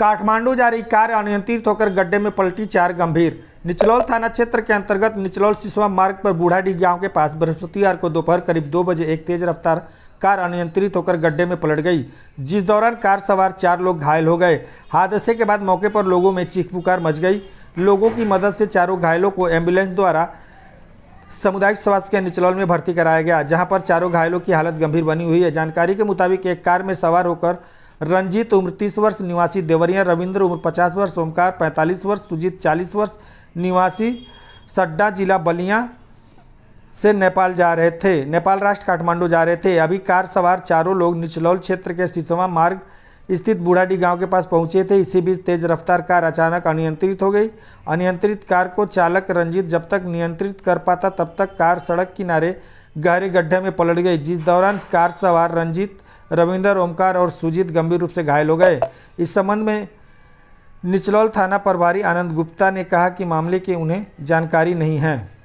काठमांडू जा रही कार अनियंत्रित होकर गड्ढे में पलटी चार गंभीर निचलौल थाना क्षेत्र के अंतर्गत निचलौल सिसवा मार्ग पर बूढ़ाडी गांव के पास बृहस्पतिवार को दोपहर करीब दो बजे एक तेज रफ्तार कार अनियंत्रित होकर गड्ढे में पलट गई जिस दौरान कार सवार चार लोग घायल हो गए हादसे के बाद मौके पर लोगों में चीख पुकार मच गई लोगों की मदद से चारों घायलों को एम्बुलेंस द्वारा सामुदायिक स्वास्थ्य केंद्र निचलौल में भर्ती कराया गया जहाँ पर चारों घायलों की हालत गंभीर बनी हुई है जानकारी के मुताबिक एक कार में सवार होकर रंजीत उम्र तीस वर्ष निवासी देवरिया रविंद्र उम्र पचास वर्ष ओमकार पैंतालीस वर्ष सुजीत चालीस वर्ष निवासी सड्डा जिला बलिया से नेपाल जा रहे थे नेपाल राष्ट्र काठमांडू जा रहे थे अभी कार सवार चारों लोग निचलौल क्षेत्र के सिसवा मार्ग स्थित बुढ़ाडी गांव के पास पहुंचे थे इसी बीच तेज रफ्तार कार अचानक अनियंत्रित हो गई अनियंत्रित कार को चालक रंजीत जब तक नियंत्रित कर पाता तब तक कार सड़क किनारे गहरे गड्ढे में पलट गई जिस दौरान कार सवार रंजीत रविंदर ओमकार और सुजीत गंभीर रूप से घायल हो गए इस संबंध में निचलौल थाना प्रभारी आनंद गुप्ता ने कहा कि मामले की उन्हें जानकारी नहीं है